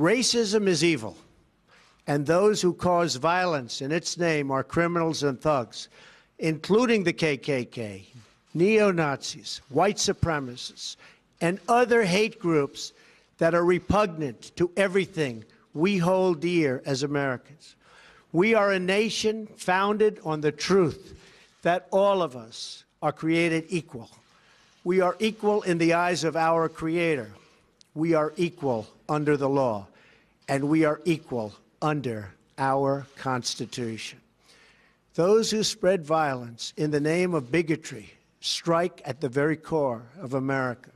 Racism is evil, and those who cause violence in its name are criminals and thugs, including the KKK, neo Nazis, white supremacists, and other hate groups that are repugnant to everything we hold dear as Americans. We are a nation founded on the truth that all of us are created equal. We are equal in the eyes of our Creator we are equal under the law, and we are equal under our Constitution. Those who spread violence in the name of bigotry strike at the very core of America.